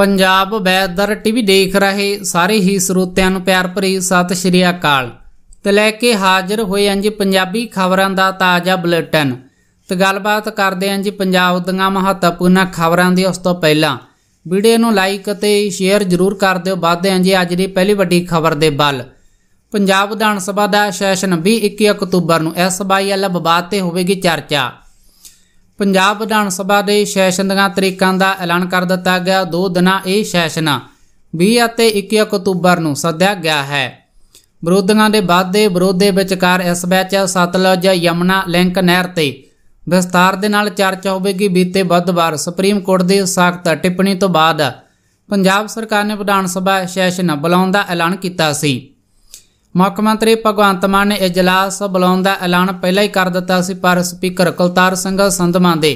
Punjab weather TV ਦੇਖ ਰਹੇ ਸਾਰੇ ਹੀ ਸਰੋਤਿਆਂ ਨੂੰ ਪਿਆਰ ਭਰੀ ਸਤਿ ਸ਼੍ਰੀ ਅਕਾਲ ਤੇ ਲੈ ਕੇ ਹਾਜ਼ਰ ਹੋਏ ਹਾਂ ਜੀ ਪੰਜਾਬੀ ਖਬਰਾਂ ਦਾ ਤਾਜ਼ਾ ਬੁਲੇਟਿਨ ਤੇ ਗੱਲਬਾਤ ਕਰਦੇ ਹਾਂ ਜੀ ਪੰਜਾਬ ਦੀਆਂ ਮਹੱਤਵਪੂਰਨ ਖਬਰਾਂ ਦੀ ਉਸ ਤੋਂ ਪਹਿਲਾਂ ਵੀਡੀਓ ਨੂੰ ਲਾਈਕ ਅਤੇ ਸ਼ੇਅਰ ਜ਼ਰੂਰ ਕਰ ਦਿਓ ਵਾਧੇ ਹਾਂ ਜੀ ਅੱਜ ਦੀ ਪਹਿਲੀ ਵੱਡੀ ਖਬਰ ਦੇ ਬਲ ਪੰਜਾਬ ਵਿਧਾਨ ਸਭਾ ਦਾ ਸੈਸਨ 20-21 ਅਕਤੂਬਰ ਨੂੰ ਐਸਬਾਈਐਲ ਵਿਵਾਦ ਤੇ ਹੋਵੇਗੀ ਚਰਚਾ ਪੰਜਾਬ ਵਿਧਾਨ ਸਭਾ ਦੇ ਸੈਸ਼ਨ ਦੀਆਂ ਤਰੀਕਾਂ ਦਾ ਐਲਾਨ ਕਰ ਦਿੱਤਾ ਗਿਆ ਦੋ ਦਿਨਾਂ ਇਹ ਸੈਸ਼ਨ 20 ਅਤੇ 21 ਅਕਤੂਬਰ ਨੂੰ ਸੱਦਿਆ ਗਿਆ ਹੈ ਵਿਰੋਧੀਆਂ ਦੇ ਵਾਧੇ ਵਿਰੋਧ ਦੇ ਵਿਚਕਾਰ ਇਸ ਵਿੱਚ ਸਤਲੁਜ ਯਮਨਾ ਲਿੰਕ ਨਹਿਰ ਤੇ ਵਿਸਤਾਰ ਦੇ ਨਾਲ ਚਰਚਾ ਹੋਵੇਗੀ ਬੀਤੇ ਬੁੱਧਵਾਰ ਸੁਪਰੀਮ ਕੋਰਟ ਦੀ ਸਖਤ ਟਿੱਪਣੀ ਤੋਂ ਬਾਅਦ ਪੰਜਾਬ ਸਰਕਾਰ ਨੇ ਵਿਧਾਨ ਸਭਾ ਸੈਸ਼ਨ ਬੁਲਾਉਣ ਦਾ ਐਲਾਨ ਕੀਤਾ ਸੀ ਮੁੱਖ ਮੰਤਰੀ ਭਗਵੰਤ ਮਾਨ ਨੇ ਇਜਲਾਸ ਬੁਲਾਉਣ ਦਾ ਐਲਾਨ ਪਹਿਲਾਂ ਹੀ ਕਰ ਦਿੱਤਾ ਸੀ ਪਰ ਸਪੀਕਰ ਕੁਲਤਾਰ ਸਿੰਘ ਸੰਧਮਾਨ ਦੇ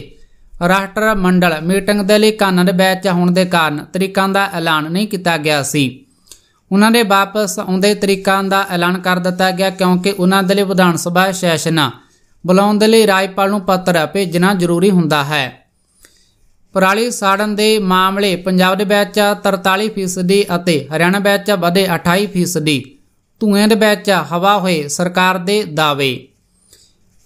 ਰਾਸ਼ਟਰ ਮੰਡਲ ਮੀਟਿੰਗ ਦੇ ਲਈ ਕਾਨਨ ਵਿੱਚ ਹੋਣ ਦੇ ਕਾਰਨ ਤਰੀਕਾਂ ਦਾ ਐਲਾਨ ਨਹੀਂ ਕੀਤਾ ਗਿਆ ਸੀ ਉਹਨਾਂ ਨੇ ਵਾਪਸ ਆਉਂਦੇ ਤਰੀਕਾਂ ਦਾ ਐਲਾਨ ਕਰ ਦਿੱਤਾ ਗਿਆ ਕਿਉਂਕਿ ਉਹਨਾਂ ਦੇ ਲਈ ਵਿਧਾਨ ਸਭਾ ਸੈਸ਼ਨ ਬੁਲਾਉਣ ਦੇ ਲਈ ਰਾਜਪਾਲ ਨੂੰ ਪੱਤਰ ਭੇਜਣਾ ਜ਼ਰੂਰੀ ਹੁੰਦਾ ਹੈ ਪਰਾਲੀ ਸਾੜਨ ਦੇ ਮਾਮਲੇ ਪੰਜਾਬ ਦੇ ਵਿੱਚ 43% ਅਤੇ ਹਰਿਆਣਾ ਵਿੱਚ ਵਧੇ 28% ਧੂਏ ਦੇ ਵਿੱਚ ਹਵਾ ਹੋਏ ਸਰਕਾਰ ਦੇ ਦਾਅਵੇ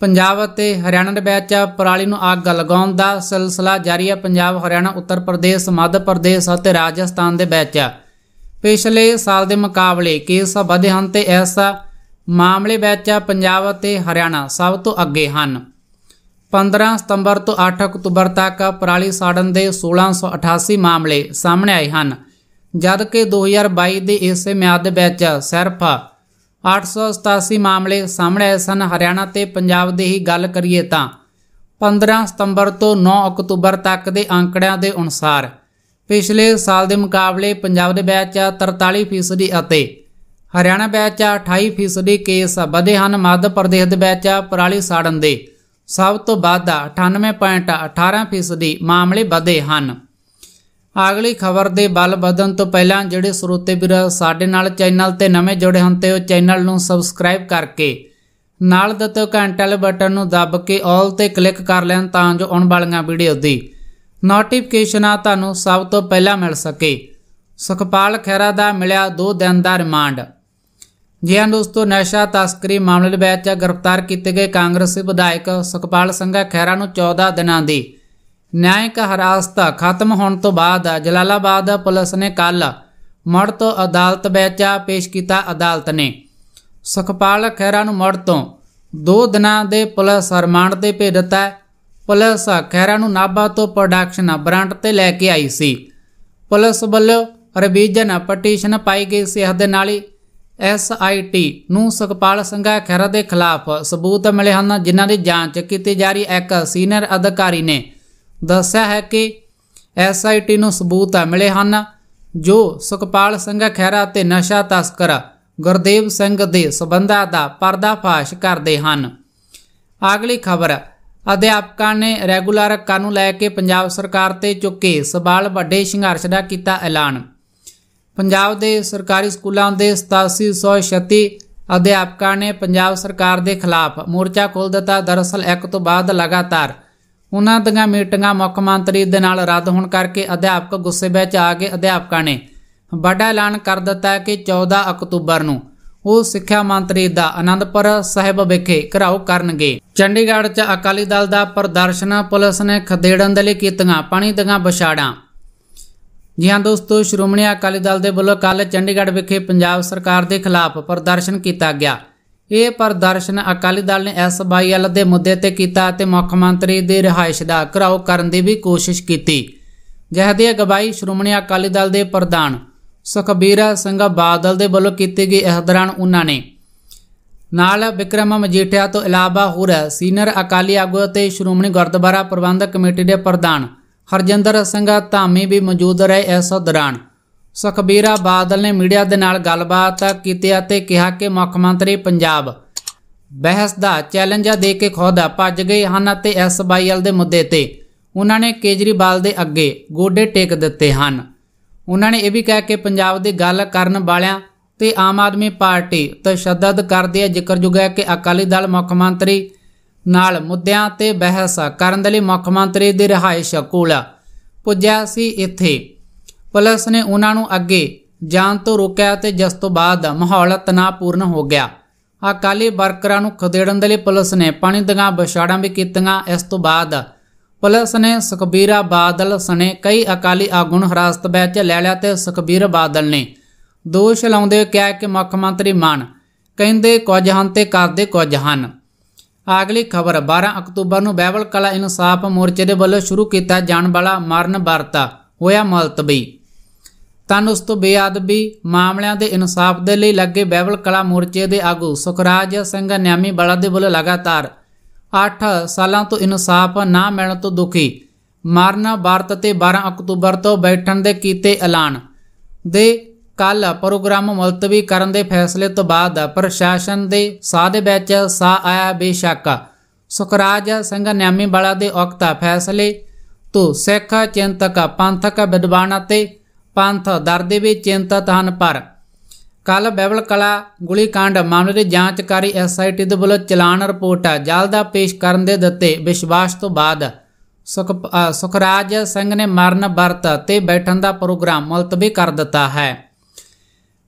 ਪੰਜਾਬ ਅਤੇ ਹਰਿਆਣਾ ਦੇ ਵਿੱਚ ਪਰਾਲੀ ਨੂੰ ਅੱਗ ਲਗਾਉਣ ਦਾ ਸਿਲਸਿਲਾ ਜਾਰੀ ਹੈ ਪੰਜਾਬ ਹਰਿਆਣਾ ਉੱਤਰ ਪ੍ਰਦੇਸ਼ ਮੱਧ ਪ੍ਰਦੇਸ਼ ਅਤੇ ਰਾਜਸਥਾਨ ਦੇ ਵਿੱਚ ਪਿਛਲੇ ਸਾਲ ਦੇ ਮੁਕਾਬਲੇ ਕੇਸ ਵਧੇ ਹਨ ਤੇ ਇਸ ਮਾਮਲੇ ਵਿੱਚ ਪੰਜਾਬ ਅਤੇ ਹਰਿਆਣਾ ਸਭ ਤੋਂ ਅੱਗੇ ਹਨ 15 ਸਤੰਬਰ ਤੋਂ 8 ਅਕਤੂਬਰ ਤੱਕ ਪਰਾਲੀ ਸਾੜਨ ਦੇ 1688 ਮਾਮਲੇ ਸਾਹਮਣੇ ਆਏ ਹਨ ਜਦ ਕਿ 2022 ਦੇ ਇਸੇ ਮਿਆਦ ਵਿੱਚ ਸਿਰਫ 887 ਮਾਮਲੇ ਸਾਹਮਣੇ ਆਏ ਸਨ ਹਰਿਆਣਾ ਤੇ ਪੰਜਾਬ ਦੇ ਹੀ ਗੱਲ ਕਰੀਏ ਤਾਂ 15 ਸਤੰਬਰ ਤੋਂ 9 ਅਕਤੂਬਰ ਤੱਕ ਦੇ ਅੰਕੜਿਆਂ ਦੇ ਅਨੁਸਾਰ ਪਿਛਲੇ ਸਾਲ ਦੇ ਮੁਕਾਬਲੇ ਪੰਜਾਬ ਦੇ ਵਿੱਚ 43% ਅਤੇ ਹਰਿਆਣਾ ਵਿੱਚ 28% ਕੇਸ ਵਧੇ ਹਨ ਮੱਧ ਪ੍ਰਦੇਸ਼ ਦੇ ਵਿੱਚ ਪਰਾਲੀ ਸਾੜਨ ਦੇ ਸਭ ਤੋਂ ਵੱਧ 98.18% ਮਾਮਲੇ ਵਧੇ ਹਨ ਅਗਲੀ ਖਬਰ ਦੇ ਬਲ ਵਧਣ ਤੋਂ ਪਹਿਲਾਂ ਜਿਹੜੇ ਸਰੋਤੇ ਵੀਰ ਸਾਡੇ ਨਾਲ ਚੈਨਲ ਤੇ ਨਵੇਂ ਜੁੜੇ ਹਨ ਤੇ ਉਹ ਚੈਨਲ ਨੂੰ ਸਬਸਕ੍ਰਾਈਬ ਕਰਕੇ ਨਾਲ ਦਿੱਤੇ ਘੰਟਾ ਵਾਲੇ ਬਟਨ ਨੂੰ ਦੱਬ ਕੇ 올 ਤੇ ਕਲਿੱਕ ਕਰ ਲੈਣ ਤਾਂ ਜੋ ਆਉਣ ਵਾਲੀਆਂ ਵੀਡੀਓ ਦੀ ਨੋਟੀਫਿਕੇਸ਼ਨ ਆ ਤੁਹਾਨੂੰ ਸਭ ਤੋਂ ਪਹਿਲਾਂ ਮਿਲ ਸਕੇ ਸੁਖਪਾਲ ਖੈਰਾ ਦਾ ਮਿਲਿਆ 2 ਦਿਨ ਦਾ ਰਿਮਾਂਡ ਜੀ ਹਾਂ ਦੋਸਤੋ ਨਸ਼ਾ ਤਸਕਰੀ ਮਾਮਲੇ ਵਿੱਚ ਗ੍ਰਿਫਤਾਰ ਕੀਤੇ ਗਏ ਕਾਂਗਰਸੀ ਵਿਧਾਇਕ ਸੁਖਪਾਲ ਸੰਘਾ ਖੈਰਾ ਨੂੰ 14 ਦਿਨਾਂ ਦੀ ਨਿਆਇਕ ਹਰਾਸਤਾ ਖਤਮ ਹੋਣ ਤੋਂ ਬਾਅਦ ਜਲਾਲਾਬਾਦ ਪੁਲਿਸ ਨੇ ਕੱਲ ਮੜ ਤੋਂ ਅਦਾਲਤ ਵਿੱਚ ਪੇਸ਼ ਕੀਤਾ ਅਦਾਲਤ ਨੇ ਸੁਖਪਾਲ ਖੈਰਾ ਨੂੰ ਮੜ ਤੋਂ 2 ਦਿਨਾਂ ਦੇ ਪੁਲਿਸ ਰਿਮਾਂਡ ਤੇ ਭੇਜ ਦਿੱਤਾ ਪੁਲਿਸ ਖੈਰਾ ਨੂੰ ਨਾਬਾ ਤੋਂ ਪ੍ਰੋਡਕਸ਼ਨ ਬ੍ਰਾਂਡ ਤੇ ਲੈ ਕੇ ਆਈ ਸੀ ਪੁਲਿਸ ਵੱਲੋਂ ਰਿਵੀਜ਼ਨ ਪਟੀਸ਼ਨ ਪਾਈ ਗਈ ਸੀ ਇਸ ਦੇ ਨਾਲ ਹੀ ਐਸਆਈਟੀ ਨੂੰ ਸੁਖਪਾਲ ਸੰਘਾ ਖੈਰਾ ਦੇ ਖਿਲਾਫ ਸਬੂਤ ਮਿਲੇ ਹਨ ਜਿਨ੍ਹਾਂ ਦੀ ਜਾਂਚ ਕੀਤੀ ਜਾ ਰਹੀ ਇੱਕ ਸੀਨੀਅਰ ਅਧਿਕਾਰੀ ਨੇ ਦੱਸਿਆ ਹੈ ਕਿ ਐਸਆਈਟੀ ਨੂੰ ਸਬੂਤ ਮਿਲੇ ਹਨ ਜੋ ਸੁਖਪਾਲ ਸਿੰਘ ਖਹਿਰਾ ਤੇ ਨਸ਼ਾ ਤਸਕਰ ਗੁਰਦੇਵ ਸਿੰਘ ਦੇ ਸਬੰਧਾਂ ਦਾ ਪਰਦਾਫਾਸ਼ ਕਰਦੇ ਹਨ ਅਗਲੀ ਖਬਰ ਅਧਿਆਪਕਾਂ ਨੇ ਰੈਗੂਲਰ ਕਾਨੂੰਨ ਲੈ ਕੇ ਪੰਜਾਬ ਸਰਕਾਰ ਤੇ ਚੁੱਕੇ ਸਵਾਲ ਵੱਡੇ ਸੰਘਰਸ਼ ਦਾ ਕੀਤਾ ਐਲਾਨ ਪੰਜਾਬ ਦੇ ਸਰਕਾਰੀ ਸਕੂਲਾਂ ਦੇ 8736 ਅਧਿਆਪਕਾਂ ਨੇ ਪੰਜਾਬ ਸਰਕਾਰ ਦੇ ਖਿਲਾਫ ਮੋਰਚਾ ਖੋਲ ਦਿੱਤਾ ਦਰਅਸਲ ਇੱਕ ਤੋਂ ਬਾਅਦ ਲਗਾਤਾਰ ਉਹਨਾਂ ਦੀਆਂ ਮੀਟਿੰਗਾਂ ਮੁੱਖ ਮੰਤਰੀ ਦੇ ਨਾਲ ਰੱਦ ਹੋਣ ਕਰਕੇ ਅਧਿਆਪਕ ਗੁੱਸੇ ਵਿੱਚ ਆ ਕੇ ਅਧਿਆਪਕਾਂ ਨੇ ਵੱਡਾ ਐਲਾਨ ਕਰ ਦਿੱਤਾ ਕਿ 14 ਅਕਤੂਬਰ ਨੂੰ ਉਹ ਸਿੱਖਿਆ ਮੰਤਰੀ ਦਾ ਆਨੰਦਪੁਰ ਸਾਹਿਬ ਵਿਖੇ ਘਰਾਓ ਕਰਨਗੇ ਚੰਡੀਗੜ੍ਹ 'ਚ ਅਕਾਲੀ ਦਲ ਦਾ ਪ੍ਰਦਰਸ਼ਨ ਪੁਲਿਸ ਨੇ ਖਦੇੜਨ ਦੇ ਲਈ ਕੀਤੀਆਂ ਪਾਣੀ ਦੀਆਂ ਬਿਛਾੜਾਂ ਜੀ ਹਾਂ ਦੋਸਤੋ ਸ਼੍ਰੋਮਣੀ ਅਕਾਲੀ ਦਲ ਦੇ ਵੱਲੋਂ ਕੱਲ ਚੰਡੀਗੜ੍ਹ ਵਿਖੇ ਪੰਜਾਬ ਸਰਕਾਰ ਦੇ ਖਿਲਾਫ ਪ੍ਰਦਰਸ਼ਨ ਕੀਤਾ ਗਿਆ ਇਹ ਪ੍ਰਦਰਸ਼ਨ ਅਕਾਲੀ ਦਲ ਨੇ ਐਸਬੀਐਲ ਦੇ ਮੁੱਦੇ ਤੇ ਕੀਤਾ ਅਤੇ ਮੁੱਖ ਮੰਤਰੀ ਦੀ ਰਿਹਾਇਸ਼ ਦਾ ਘਰਾਓ ਕਰਨ ਦੀ ਵੀ ਕੋਸ਼ਿਸ਼ ਕੀਤੀ ਜਹਦੀ ਅਗਵਾਈ ਸ਼੍ਰੋਮਣੀ ਅਕਾਲੀ ਦਲ ਦੇ ਪ੍ਰਧਾਨ ਸੁਖਬੀਰ ਸਿੰਘ ਬਾਦਲ ਦੇ ਵੱਲੋਂ ਕੀਤੀ ਗਈ ਇਸ ਦੌਰਾਨ ਉਹਨਾਂ ਨੇ ਨਾਲ ਵਿਕਰਮ ਮਜੀਠਿਆ ਤੋਂ ਇਲਾਵਾ ਹੋਰ ਸੀਨੀਅਰ ਅਕਾਲੀ ਆਗੂ ਅਤੇ ਸ਼੍ਰੋਮਣੀ ਗੁਰਦੁਆਰਾ ਪ੍ਰਬੰਧਕ ਕਮੇਟੀ ਦੇ ਪ੍ਰਧਾਨ ਹਰਜਿੰਦਰ ਸਿੰਘ ਧਾਮੀ ਵੀ ਮੌਜੂਦ ਰਹੇ ਇਸ ਦੌਰਾਨ ਸੁਖਬੀਰਾ ਬਾਦਲ ਨੇ ਮੀਡੀਆ ਦੇ ਨਾਲ ਗੱਲਬਾਤ ਕੀਤੀ ਅਤੇ ਕਿਹਾ ਕਿ ਮੁੱਖ ਮੰਤਰੀ ਪੰਜਾਬ ਬਹਿਸ ਦਾ ਚੈਲੰਜ ਦੇ ਕੇ ਖੁਦ ਭੱਜ ਗਏ ਹਨ ਅਤੇ ਐਸਬਾਈਐਲ ਦੇ ਮੁੱਦੇ ਤੇ ਉਹਨਾਂ ਨੇ ਕੇਜਰੀਵਾਲ ਦੇ ਅੱਗੇ ਗੋਡੇ ਟੇਕ ਦਿੱਤੇ ਹਨ ਉਹਨਾਂ ਨੇ ਇਹ ਵੀ ਕਹਿ ਕੇ ਪੰਜਾਬ ਦੀ ਗੱਲ ਕਰਨ ਵਾਲਿਆਂ ਤੇ ਆਮ ਆਦਮੀ ਪਾਰਟੀ ਤਸ਼ੱਦਦ ਕਰਦੀ ਹੈ ਜ਼ਿਕਰਯੋਗ ਹੈ ਕਿ ਅਕਾਲੀ ਦਲ ਮੁੱਖ ਮੰਤਰੀ ਨਾਲ ਮੁੱਦਿਆਂ ਤੇ ਬਹਿਸ ਕਰਨ ਦੇ ਲਈ ਮੁੱਖ ਮੰਤਰੀ ਦੀ ਰਹਾਇਸ਼ ਕੋਲ ਪੁੱਜਿਆ ਸੀ ਇੱਥੇ ਪੁਲਿਸ ਨੇ ਉਹਨਾਂ ਨੂੰ ਅੱਗੇ ਜਾਣ ਤੋਂ ਰੋਕਿਆ ਤੇ ਜਿਸ ਤੋਂ ਬਾਅਦ ਮਾਹੌਲ ਤਣਾਅਪੂਰਨ ਹੋ ਗਿਆ ਅਕਾਲੀ ਵਰਕਰਾਂ ਨੂੰ ਖਦੇੜਨ ਦੇ ਲਈ ਪੁਲਿਸ ਨੇ ਪਾਣੀ ਦੀਆਂ ਬਿਛਾੜਾਂ ਵੀ ਕੀਤੀਆਂ ਇਸ ਤੋਂ ਬਾਅਦ ਪੁਲਿਸ ਨੇ ਸੁਖਬੀਰਾ ਬਾਦਲ ਸਣੇ ਕਈ ਅਕਾਲੀ ਆਗੂਨ ਹਰਾਸਤ ਵਿੱਚ ਲੈ ਲਿਆ ਤੇ ਸੁਖਬੀਰ ਬਾਦਲ ਨੇ ਦੋਸ਼ ਲਾਉਂਦੇ ਕਿਹਾ ਕਿ ਮੁੱਖ ਮੰਤਰੀ ਮਾਨ ਕਹਿੰਦੇ ਕੁਝ ਹਨ ਤੇ ਕਰਦੇ ਕੁਝ ਹਨ ਅਗਲੀ ਖਬਰ 12 ਅਕਤੂਬਰ ਨੂੰ ਬੈਵਲ ਕਲਾ ਇਨਸਾਫ ਮੋਰਚੇ ਦੇ ਵੱਲੋਂ ਸ਼ੁਰੂ ਕੀਤਾ ਜਾਣ ਵਾਲਾ ਮਰਨ ਵਰਤਾ ਹੋਇਆ ਮਲਤਬੀ ਤਨ ਉਸ ਤੋਂ ਬੇਅਦਬੀ ਮਾਮਲਿਆਂ ਦੇ ਇਨਸਾਫ ਦੇ ਲਈ ਲੱਗੇ ਬਹਿਬਲ ਕਲਾ ਮੋਰਚੇ ਦੇ ਆਗੂ ਸੁਖਰਾਜ ਸਿੰਘ ਨਿਆਮੀ ਬਲਾ ਦੇ ਵੱਲੋਂ ਲਗਾਤਾਰ 8 ਸਾਲਾਂ ਤੋਂ ਇਨਸਾਫ ਨਾ ਮਿਲਣ ਤੋਂ ਦੁਖੀ ਮਾਰਨਾ ਭਾਰਤ ਤੇ 12 ਅਕਤੂਬਰ ਤੋਂ ਬੈਠਣ ਦੇ ਕੀਤੇ ਐਲਾਨ ਦੇ ਕੱਲ ਪ੍ਰੋਗਰਾਮ ਮਲਤਵੀ ਕਰਨ ਦੇ ਫੈਸਲੇ ਤੋਂ ਬਾਅਦ ਪ੍ਰਸ਼ਾਸਨ ਦੇ ਸਾਹ ਦੇ ਵਿੱਚ ਸਾ ਆਇਆ ਬੇਸ਼ੱਕ ਸੁਖਰਾਜ ਸਿੰਘ ਨਿਆਮੀ ਬਲਾ ਦੇ ਔਕਤਾ ਫੈਸਲੇ ਤੋਂ ਸਿੱਖ ਚਿੰਤਕ ਪੰਥਕ ਵਿਦਵਾਨਾਂ ਤੇ ਪੰਥ ਦਰਦੇ ਦੇ ਵੀ ਚਿੰਤਤ ਹਨ ਪਰ ਕੱਲ ਬੈਬਲ ਕਲਾ ਗੁਲੀकांड ਮਾਮਲੇ ਦੀ ਜਾਂਚਕਾਰੀ ਐਸਆਈਟੀ ਦੇ ਵੱਲੋਂ ਚਲਾਨ ਰਿਪੋਰਟ ਜਲਦ ਪੇਸ਼ ਕਰਨ ਦੇ ਦਿੱਤੇ ਵਿਸ਼ਵਾਸ ਤੋਂ ਬਾਅਦ ਸੁਖਰਾਜ ਸਿੰਘ ਨੇ ਮਰਨ ਵਰਤ ਤੇ ਬੈਠਣ ਦਾ ਪ੍ਰੋਗਰਾਮ ਮੁਲਤਵੀ ਕਰ ਦਿੱਤਾ ਹੈ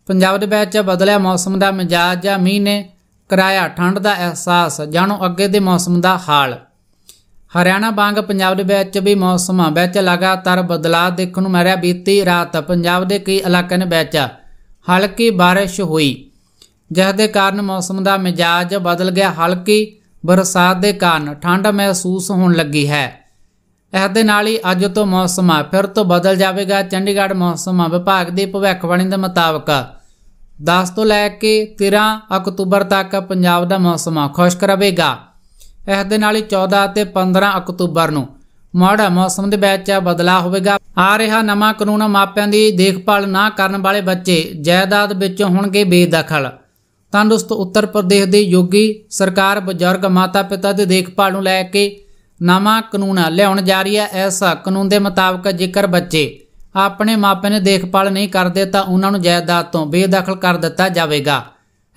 ਪੰਜਾਬ ਦੇ ਵਿੱਚ ਬਦਲਿਆ ਮੌਸਮ ਦਾ ਮਿਜਾਜ ਜਾਂ ਮੀਂਹ ਨੇ ਕਰਾਇਆ ਠੰਡ ਦਾ ਅਹਿਸਾਸ ਜਾਣੋ ਅੱਗੇ ਦੇ ਮੌਸਮ ਦਾ ਹਾਲ ਹਰਿਆਣਾ ਵਾਂਗ ਪੰਜਾਬ ਦੇ ਵਿੱਚ ਵੀ ਮੌਸਮਾਂ ਵਿੱਚ ਲਗਾਤਾਰ ਬਦਲਾਅ ਦੇਖਣ ਨੂੰ ਮਿਲਿਆ ਬੀਤੀ ਰਾਤ ਪੰਜਾਬ ਦੇ ਕਈ ਇਲਾਕਿਆਂ ਵਿੱਚ ਹਲਕੀ بارش ਹੋਈ ਜਿਸ ਦੇ ਕਾਰਨ ਮੌਸਮ ਦਾ ਮਿਜਾਜ ਬਦਲ ਗਿਆ ਹਲਕੀ ਬਰਸਾਤ ਦੇ ਕਾਰਨ ਠੰਡ ਮਹਿਸੂਸ ਹੋਣ ਲੱਗੀ ਹੈ ਇਸ ਦੇ ਨਾਲ ਹੀ ਅੱਜ ਤੋਂ ਮੌਸਮ ਫਿਰ ਤੋਂ ਬਦਲ ਜਾਵੇਗਾ ਚੰਡੀਗੜ੍ਹ ਮੌਸਮ ਵਿਭਾਗ ਦੀ ਭਵਿੱਖਬਾਣੀ ਦੇ ਮੁਤਾਬਕ 10 ਤੋਂ ਲੈ ਕੇ 13 ਅਕਤੂਬਰ ਤੱਕ ਪੰਜਾਬ ਦਾ ਮੌਸਮ ਖੁਸ਼ਕ ਰਹੇਗਾ ਇਸ ਦੇ ਨਾਲ ਹੀ 14 ਅਤੇ 15 ਅਕਤੂਬਰ ਨੂੰ ਮੌੜਾ ਮੌਸਮ ਦੇ ਵਿੱਚ ਬਦਲਾਅ ਹੋਵੇਗਾ ਆ ਰਿਹਾ ਨਵਾਂ ਕਾਨੂੰਨ ਮਾਪਿਆਂ ਦੀ ਦੇਖਭਾਲ ਨਾ ਕਰਨ ਵਾਲੇ ਬੱਚੇ ਜਾਇਦਾਦ ਵਿੱਚੋਂ ਹੋਣਗੇ ਬੇਦਖਲ ਤੰਦਰੁਸਤ ਉੱਤਰ ਪ੍ਰਦੇਸ਼ ਦੀ ਯੋਗੀ ਸਰਕਾਰ ਬਜ਼ੁਰਗ ਮਾਤਾ-ਪਿਤਾ ਦੀ ਦੇਖਭਾਲ ਨੂੰ ਲੈ ਕੇ ਨਵਾਂ ਕਾਨੂੰਨ ਲਿਆਉਣ ਜਾ ਰਹੀ ਹੈ ਐਸਾ ਕਾਨੂੰਨ ਦੇ ਮੁਤਾਬਕ ਜੇਕਰ ਬੱਚੇ ਆਪਣੇ ਮਾਪਿਆਂ ਦੀ ਦੇਖਭਾਲ ਨਹੀਂ ਕਰਦੇ ਤਾਂ ਉਹਨਾਂ ਨੂੰ ਜਾਇਦਾਦ ਤੋਂ ਬੇਦਖਲ ਕਰ ਦਿੱਤਾ ਜਾਵੇਗਾ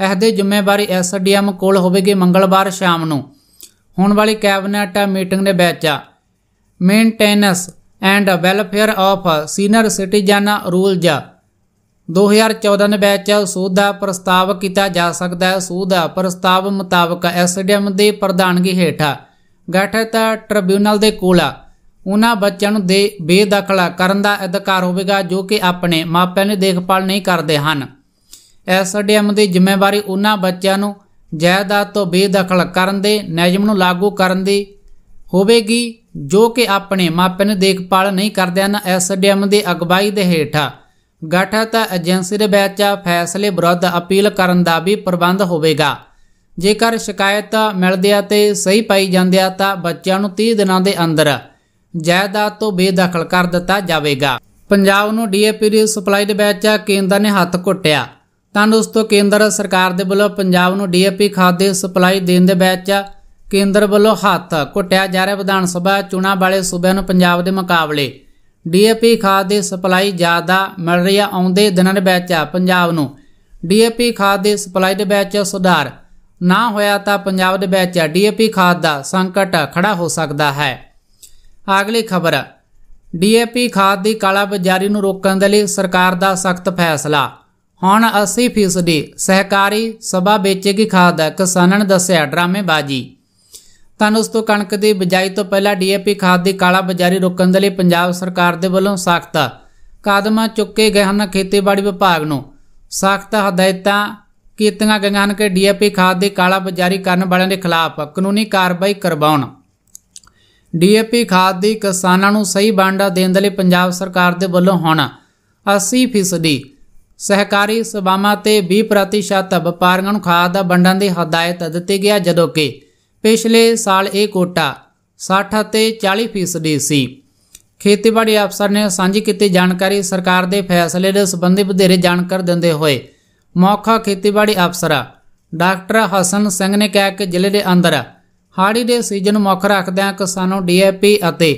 ਇਸ ਦੀ ਜ਼ਿੰਮੇਵਾਰੀ ਐਸਡੀਐਮ ਕੋਲ ਹੋਵੇਗੀ ਮੰਗਲਵਾਰ ਸ਼ਾਮ ਨੂੰ ਹੋਣ ਵਾਲੀ ਕੈਬਨਿਟ ਮੀਟਿੰਗ ਦੇ ਵਿੱਚ maintenance and welfare of senior citizen rules 2014 ਦੇ ਵਿੱਚ ਸੂਦ ਦਾ ਪ੍ਰਸਤਾਵ ਕੀਤਾ ਜਾ ਸਕਦਾ ਹੈ ਸੂਦ ਦਾ ਪ੍ਰਸਤਾਵ ਮੁਤਾਬਕ ਐਸਡੀਐਮ ਦੀ ਪ੍ਰਧਾਨਗੀ ਹੇਠ ਗਠਿਤ ਟ੍ਰਿਬਿਊਨਲ ਦੇ ਕੋਲ ਉਹਨਾਂ ਬੱਚਿਆਂ ਨੂੰ ਦੇ ਬੇਦਖਲਾ ਕਰਨ ਦਾ ਅਧਿਕਾਰ ਹੋਵੇਗਾ ਜੋ ਕਿ ਆਪਣੇ ਮਾਪਿਆਂ ਦੀ ਦੇਖਭਾਲ ਨਹੀਂ ਕਰਦੇ ਹਨ ਐਸਡੀਐਮ ਦੀ ਜ਼ਿੰਮੇਵਾਰੀ ਉਹਨਾਂ ਬੱਚਿਆਂ ਨੂੰ ਜਾਇਦਾਦ ਤੋਂ ਬੇਦਖਲ ਕਰਨ ਦੇ ਨਿਯਮ ਨੂੰ ਲਾਗੂ ਕਰਨ ਦੀ ਹੋਵੇਗੀ ਜੋ ਕਿ ਆਪਣੇ ਮਾਪਿਆਂ ਨੂੰ ਦੇਖਭਾਲ ਨਹੀਂ ਕਰਦੇ ਹਨ ਐਸਡੀਐਮ ਦੀ ਅਗਵਾਈ ਦੇ ਹੇਠਾਂ ਗਠਤ ਏਜੰਸੀ ਦੇ ਵਿੱਚ ਫੈਸਲੇ ਵਿਰੁੱਧ ਅਪੀਲ ਕਰਨ ਦਾ ਵੀ ਪ੍ਰਬੰਧ ਹੋਵੇਗਾ ਜੇਕਰ ਸ਼ਿਕਾਇਤ ਮਿਲਦੀ ਹੈ ਤੇ ਸਹੀ ਪਾਈ ਜਾਂਦੀ ਹੈ ਤਾਂ ਬੱਚਿਆਂ ਨੂੰ 30 ਦਿਨਾਂ ਦੇ ਅੰਦਰ ਜਾਇਦਾਦ ਤੋਂ ਬੇਦਖਲ ਕਰ ਦਿੱਤਾ ਜਾਵੇਗਾ ਪੰਜਾਬ ਨੂੰ ਡੀਏਪੀ ਦੀ ਸਪਲਾਈ ਦੇ ਵਿੱਚ ਕੇਂਦਰ ਨੇ ਹੱਥ ਘੁੱਟਿਆ ਤਾਂ ਦੋਸਤੋ ਕੇਂਦਰ ਸਰਕਾਰ ਦੇ ਵੱਲੋਂ ਪੰਜਾਬ ਨੂੰ ਡੀਏਪੀ ਖਾਦ ਦੀ ਸਪਲਾਈ ਦੇਣ ਦੇ ਵਿੱਚ ਕੇਂਦਰ ਵੱਲੋਂ ਹੱਥ ਘੁੱਟਿਆ ਜਾ ਰਿਹਾ ਵਿਧਾਨ ਸਭਾ ਚੋਣਾਂ ਵਾਲੇ ਸੂਬਿਆਂ ਨੂੰ ਪੰਜਾਬ ਦੇ ਮੁਕਾਬਲੇ ਡੀਏਪੀ ਖਾਦ ਦੀ ਸਪਲਾਈ ਜ਼ਿਆਦਾ ਮਿਲ ਰਹੀ ਆ ਆਉਂਦੇ ਦਿਨਾਂ ਦੇ ਵਿੱਚ ਪੰਜਾਬ ਨੂੰ ਡੀਏਪੀ ਖਾਦ ਦੀ ਸਪਲਾਈ ਦੇ ਵਿੱਚ ਸੁਧਾਰ ਨਾ ਹੋਇਆ ਤਾਂ ਪੰਜਾਬ ਦੇ ਵਿੱਚ ਡੀਏਪੀ ਖਾਦ ਦਾ ਸੰਕਟ ਖੜਾ ਹੋ ਸਕਦਾ ਹੈ ਅਗਲੀ ਖਬਰ ਡੀਏਪੀ ਖਾਦ ਦੀ ਕਾਲਾ ਬਾਜ਼ਾਰੀ ਨੂੰ ਰੋਕਣ ਦੇ ਲਈ ਸਰਕਾਰ ਦਾ ਸਖਤ ਫੈਸਲਾ ਹੁਣ 80% ਸਹਿਕਾਰੀ ਸਭਾ ਕੀ ਖਾਦ ਕਿਸਾਨਾਂ ਨੇ ਦੱਸਿਆ ਡਰਾਮੇਬਾਜ਼ੀ ਤੋਂ ਕਣਕ ਦੀ ਬਜਾਈ ਤੋਂ ਪਹਿਲਾਂ ਡੀਏਪੀ ਖਾਦ ਦੀ ਕਾਲਾ ਬਜ਼ਾਰੀ ਰੋਕਣ ਦੇ ਲਈ ਪੰਜਾਬ ਸਰਕਾਰ ਦੇ ਵੱਲੋਂ ਸਖਤ ਕਦਮ ਚੁੱਕੇ ਗਏ ਹਨ ਖੇਤੀਬਾੜੀ ਵਿਭਾਗ ਨੂੰ ਸਖਤ ਹਦਾਇਤਾਂ ਕੀਤੀਆਂ ਗਈਆਂ ਹਨ ਕਿ ਡੀਏਪੀ ਖਾਦ ਦੀ ਕਾਲਾ ਬਜ਼ਾਰੀ ਕਰਨ ਵਾਲਿਆਂ ਦੇ ਖਿਲਾਫ ਕਾਨੂੰਨੀ ਕਾਰਵਾਈ ਕਰਵਾਉਣ ਡੀਏਪੀ ਖਾਦ ਦੀ ਕਿਸਾਨਾਂ ਨੂੰ ਸਹੀ ਬਾਂਡਾ ਦੇਣ ਦੇ ਲਈ ਪੰਜਾਬ ਸਰਕਾਰ ਦੇ ਵੱਲੋਂ ਹੁਣ 80% ਸਹਿਕਾਰੀ ਸਭਾਵਾਂ ਤੇ 20% ਵਪਾਰੀਆਂ ਨੂੰ ਖਾਦ ਵੰਡਣ ਦੀ ਹਦਾਇਤ ਦਿੱਤੀ ਗਿਆ ਜਦੋਂ ਕਿ ਪਿਛਲੇ ਸਾਲ ਇਹ ਕੋਟਾ 60 ਅਤੇ 40% ਸੀ ਖੇਤੀਬਾੜੀ ਅਫਸਰ ਨੇ ਸਾਂਝੀ ਕੀਤੀ ਜਾਣਕਾਰੀ ਸਰਕਾਰ ਦੇ ਫੈਸਲੇ ਦੇ ਸੰਬੰਧੀ ਵਧੇਰੇ ਜਾਣਕਾਰੀ ਦਿੰਦੇ ਹੋਏ ਮੌਖਾ ਖੇਤੀਬਾੜੀ ਅਫਸਰ ਡਾਕਟਰ ਹਸਨ ਸਿੰਘ ਨੇ ਕਿਹਾ ਕਿ ਜ਼ਿਲ੍ਹੇ ਦੇ ਅੰਦਰ ਹਾੜੀ ਦੇ ਸੀਜ਼ਨ ਮੁੱਖ ਰੱਖਦਿਆਂ ਕਿਸਾਨਾਂ ਨੂੰ ਡੀਏਪੀ ਅਤੇ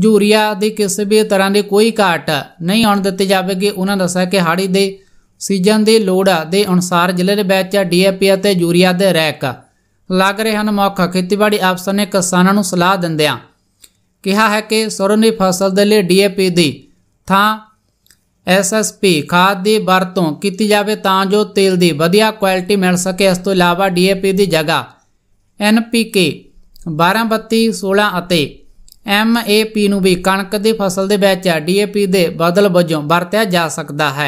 ਜੂਰੀਆ ਦੇ ਕਿਸੇ ਵੀ ਤਰ੍ਹਾਂ ਦੇ ਕੋਈ ਘਾਟ ਨਹੀਂ ਆਉਣ ਦਿੱਤੇ ਜਾਵੇਗੇ ਉਹਨਾਂ ਦੱਸਿਆ ਕਿ ਹਾੜੀ ਦੇ ਸੀਜ਼ਨ ਦੇ ਲੋੜ ਦੇ ਅਨੁਸਾਰ ਜ਼ਿਲ੍ਹੇ ਦੇ ਵਿੱਚ ਡੀਏਪੀ ਅਤੇ ਯੂਰੀਆ ਦੇ ਰੈਕ ਲੱਗ ਰਹੇ ਹਨ ਮੁੱਖ ਖੇਤੀਬਾੜੀ ਅਫਸਰ ਨੇ ਕਿਸਾਨਾਂ ਨੂੰ ਸਲਾਹ ਦਿੰਦਿਆਂ ਕਿਹਾ ਹੈ ਕਿ ਸਰੋਂ ਦੀ ਫਸਲ ਦੇ ਲਈ ਡੀਏਪੀ ਦੀ ਥਾਂ ਐਸਐਸਪੀ ਖਾਦ ਦੀ ਵਰਤੋਂ ਕੀਤੀ ਜਾਵੇ ਤਾਂ ਜੋ ਤੇਲ ਦੀ ਵਧੀਆ ਕੁਆਲਿਟੀ ਮਿਲ ਸਕੇ ਇਸ ਤੋਂ ਇਲਾਵਾ ਡੀਏਪੀ ਦੀ ਜਗ੍ਹਾ ਐਨਪੀਕੇ 12 32 16 ਅਤੇ ਐਮਏਪੀ ਨੂੰ ਵੀ ਕਣਕ ਦੀ ਫਸਲ ਦੇ ਵਿੱਚ ਡੀਏਪੀ ਦੇ ਬਦਲ ਵਜੋਂ ਵਰਤਿਆ ਜਾ ਸਕਦਾ ਹੈ